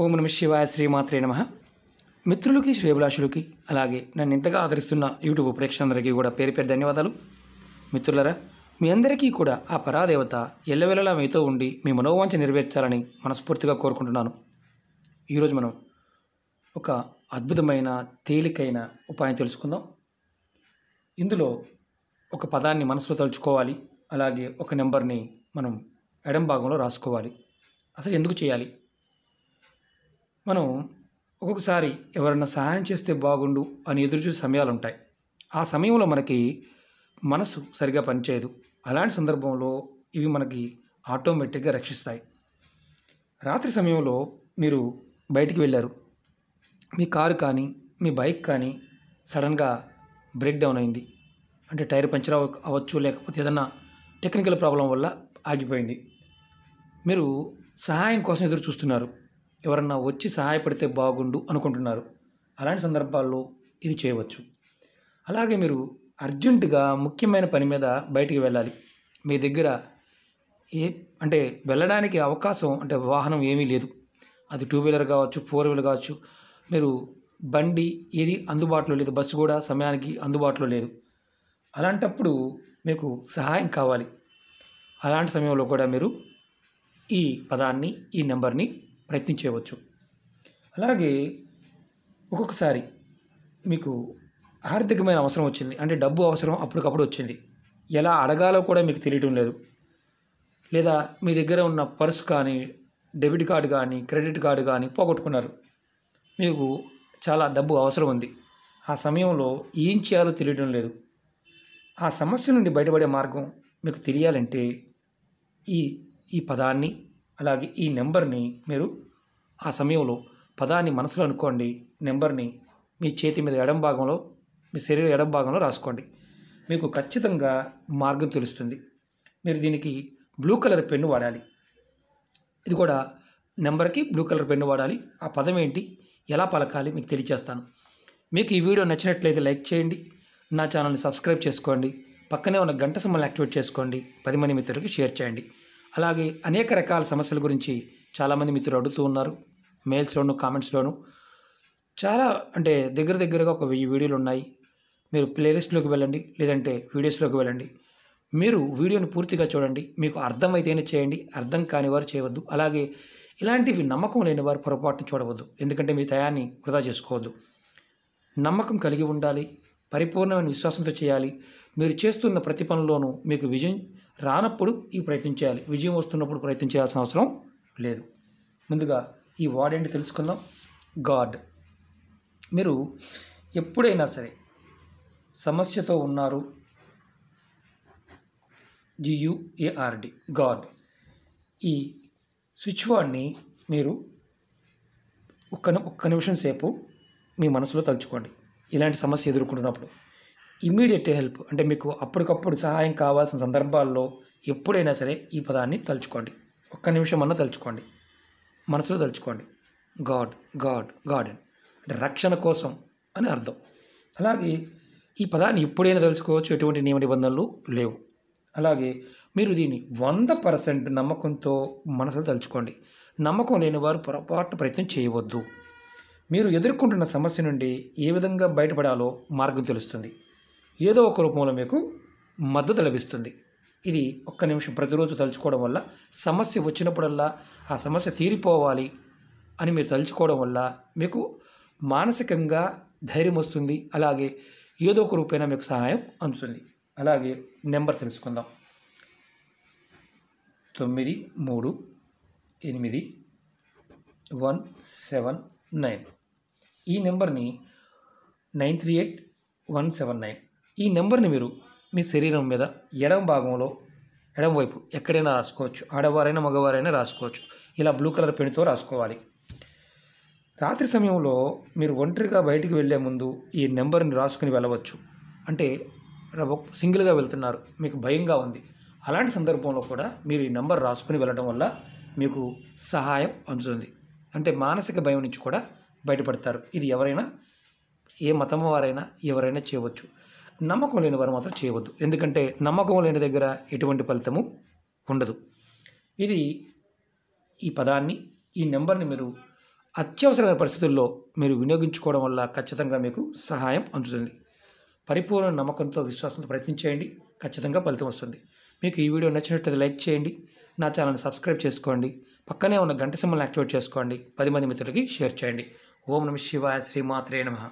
ఓం నమ శివాయ శ్రీమాత్రే నమ మిత్రులకి శ్రేభిలాషులకి అలాగే నన్ను ఇంతగా ఆదరిస్తున్న యూట్యూబ్ ప్రేక్షకులందరికీ కూడా పేరు పేరు ధన్యవాదాలు మిత్రులరా మీ అందరికీ కూడా ఆ పరాదేవత ఎల్లవెల్లలా మీతో ఉండి మీ మనోవాంఛ నెరవేర్చాలని మనస్ఫూర్తిగా కోరుకుంటున్నాను ఈరోజు మనం ఒక అద్భుతమైన తేలికైన ఉపాయం తెలుసుకుందాం ఇందులో ఒక పదాన్ని మనసులో తలుచుకోవాలి అలాగే ఒక నెంబర్ని మనం ఎడం భాగంలో రాసుకోవాలి అసలు ఎందుకు చేయాలి మనం ఒక్కొక్కసారి ఎవరైనా సహాయం చేస్తే బాగుండు అని ఎదురుచూసే సమయాలు ఉంటాయి ఆ సమయంలో మనకి మనసు సరిగా పనిచేయదు అలాంటి సందర్భంలో ఇవి మనకి ఆటోమేటిక్గా రక్షిస్తాయి రాత్రి సమయంలో మీరు బయటికి వెళ్ళారు మీ కారు కానీ మీ బైక్ కానీ సడన్గా బ్రేక్ డౌన్ అయింది అంటే టైర్ పంచర్ అవ్వచ్చు లేకపోతే ఏదన్నా టెక్నికల్ ప్రాబ్లం వల్ల ఆగిపోయింది మీరు సహాయం కోసం ఎదురు చూస్తున్నారు ఎవరన్నా వచ్చి సహాయపడితే బాగుండు అనుకుంటున్నారు అలాంటి సందర్భాల్లో ఇది చేయవచ్చు అలాగే మీరు అర్జెంటుగా ముఖ్యమైన పని మీద బయటికి వెళ్ళాలి మీ దగ్గర ఏ అంటే వెళ్ళడానికి అవకాశం అంటే వాహనం ఏమీ లేదు అది టూ వీలర్ కావచ్చు ఫోర్ వీలర్ కావచ్చు మీరు బండి ఏది అందుబాటులో లేదు బస్సు కూడా సమయానికి అందుబాటులో లేదు అలాంటప్పుడు మీకు సహాయం కావాలి అలాంటి సమయంలో కూడా మీరు ఈ పదాన్ని ఈ నెంబర్ని ప్రయత్నించవచ్చు అలాగే ఒక్కొక్కసారి మీకు ఆర్థికమైన అవసరం వచ్చింది అంటే డబ్బు అవసరం అప్పటికప్పుడు వచ్చింది ఎలా అడగాలో కూడా మీకు తెలియటం లేదు లేదా మీ దగ్గర ఉన్న పర్స్ కానీ డెబిట్ కార్డు కానీ క్రెడిట్ కార్డు కానీ పోగొట్టుకున్నారు మీకు చాలా డబ్బు అవసరం ఉంది ఆ సమయంలో ఏం చేయాలో తెలియడం లేదు ఆ సమస్య నుండి బయటపడే మార్గం మీకు తెలియాలంటే ఈ ఈ పదాన్ని అలాగే ఈ నెంబర్ని మీరు ఆ సమయంలో పదాన్ని మనసులో అనుకోండి నెంబర్ని మీ చేతి మీద ఎడం భాగంలో మీ శరీర ఎడం భాగంలో రాసుకోండి మీకు ఖచ్చితంగా మార్గం తెలుస్తుంది మీరు దీనికి బ్లూ కలర్ పెన్ను వాడాలి ఇది కూడా నెంబర్కి బ్లూ కలర్ పెన్ను వాడాలి ఆ పదం ఏంటి ఎలా పలకాలి మీకు తెలియచేస్తాను మీకు ఈ వీడియో నచ్చినట్లయితే లైక్ చేయండి నా ఛానల్ని సబ్స్క్రైబ్ చేసుకోండి పక్కనే ఉన్న గంట సమ్మల్ని యాక్టివేట్ చేసుకోండి పది మంది మిత్రులకి షేర్ చేయండి అలాగే అనేక రకాల సమస్యల గురించి చాలామంది మిత్రులు అడుగుతూ ఉన్నారు మెయిల్స్లోను కామెంట్స్లోను చాలా అంటే దగ్గర దగ్గరగా ఒక వెయ్యి వీడియోలు ఉన్నాయి మీరు ప్లేలిస్ట్లోకి వెళ్ళండి లేదంటే వీడియోస్లోకి వెళ్ళండి మీరు వీడియోని పూర్తిగా చూడండి మీకు అర్థమైతేనే చేయండి అర్థం కాని వారు చేయవద్దు అలాగే ఇలాంటివి నమ్మకం లేని వారు పొరపాటును చూడవద్దు ఎందుకంటే మీ తయాన్ని వృధా చేసుకోవద్దు నమ్మకం కలిగి ఉండాలి పరిపూర్ణమైన విశ్వాసంతో చేయాలి మీరు చేస్తున్న ప్రతి పనిలోనూ మీకు విజయం రానప్పుడు ఈ ప్రయత్నం చేయాలి విజయం వస్తున్నప్పుడు ప్రయత్నం చేయాల్సిన అవసరం లేదు ముందుగా ఈ వార్డ్ ఏంటి తెలుసుకుందాం గాడ్ మీరు ఎప్పుడైనా సరే సమస్యతో ఉన్నారు జియుఏఆర్డి గాడ్ ఈ స్విచ్ వార్డ్ని మీరు ఒక్క ఒక్క నిమిషం సేపు మీ మనసులో తలుచుకోండి ఇలాంటి సమస్య ఎదుర్కొంటున్నప్పుడు ఇమీడియట్ హెల్ప్ అంటే మీకు అప్పటికప్పుడు సహాయం కావాల్సిన సందర్భాల్లో ఎప్పుడైనా సరే ఈ పదాన్ని తలుచుకోండి ఒక్క నిమిషం అన్న తలుచుకోండి మనసులో తలుచుకోండి గాడ్ గాడ్ గాడెన్ అంటే రక్షణ కోసం అని అర్థం అలాగే ఈ పదాన్ని ఎప్పుడైనా తెలుసుకోవచ్చు ఎటువంటి నియమ నిబంధనలు లేవు అలాగే మీరు దీన్ని వంద పర్సెంట్ నమ్మకంతో మనసులో తలుచుకోండి నమ్మకం లేని వారు పొరపాటు ప్రయత్నం చేయవద్దు మీరు ఎదుర్కొంటున్న సమస్య నుండి ఏ విధంగా బయటపడాలో మార్గం తెలుస్తుంది ఏదో ఒక రూపంలో మీకు మద్దతు లభిస్తుంది ఇది ఒక్క నిమిషం ప్రతిరోజు తలుచుకోవడం వల్ల సమస్య వచ్చినప్పుడల్లా ఆ సమస్య తీరిపోవాలి అని మీరు తలుచుకోవడం వల్ల మీకు మానసికంగా ధైర్యం వస్తుంది అలాగే ఏదో ఒక రూపైన మీకు సహాయం అందుతుంది అలాగే నెంబర్ తెలుసుకుందాం తొమ్మిది మూడు ఎనిమిది వన్ సెవెన్ నైన్ ఈ నెంబర్ని nine three eight one seven nine ఈ నెంబర్ని మీరు మీ శరీరం మీద ఎడం భాగంలో ఎడం వైపు ఎక్కడైనా రాసుకోవచ్చు ఆడవారైనా మగవారైనా రాసుకోవచ్చు ఇలా బ్లూ కలర్ పెన్తో రాసుకోవాలి రాత్రి సమయంలో మీరు ఒంటరిగా బయటికి వెళ్ళే ముందు ఈ నెంబర్ని రాసుకుని వెళ్ళవచ్చు అంటే సింగిల్గా వెళ్తున్నారు మీకు భయంగా ఉంది అలాంటి సందర్భంలో కూడా మీరు ఈ నెంబర్ రాసుకుని వెళ్ళడం వల్ల మీకు సహాయం అందుతుంది అంటే మానసిక భయం నుంచి కూడా బయటపడతారు ఇది ఎవరైనా ఏ మతం వారైనా ఎవరైనా చేయవచ్చు నమ్మకం లేని వారు మాత్రం చేయవద్దు ఎందుకంటే నమ్మకం లేని దగ్గర ఎటువంటి ఫలితము ఉండదు ఇది ఈ పదాన్ని ఈ నెంబర్ని మీరు అత్యవసరమైన పరిస్థితుల్లో మీరు వినియోగించుకోవడం వల్ల ఖచ్చితంగా మీకు సహాయం అందుతుంది పరిపూర్ణ నమ్మకంతో విశ్వాసంతో ప్రయత్నం చేయండి ఖచ్చితంగా ఫలితం వస్తుంది మీకు ఈ వీడియో నచ్చినట్లయితే లైక్ చేయండి నా ఛానల్ని సబ్స్క్రైబ్ చేసుకోండి పక్కనే ఉన్న గంట సింబల్ని యాక్టివేట్ చేసుకోండి పది మంది మిత్రులకి షేర్ చేయండి ఓం నమ శివాయ శ్రీమాత్రే నమ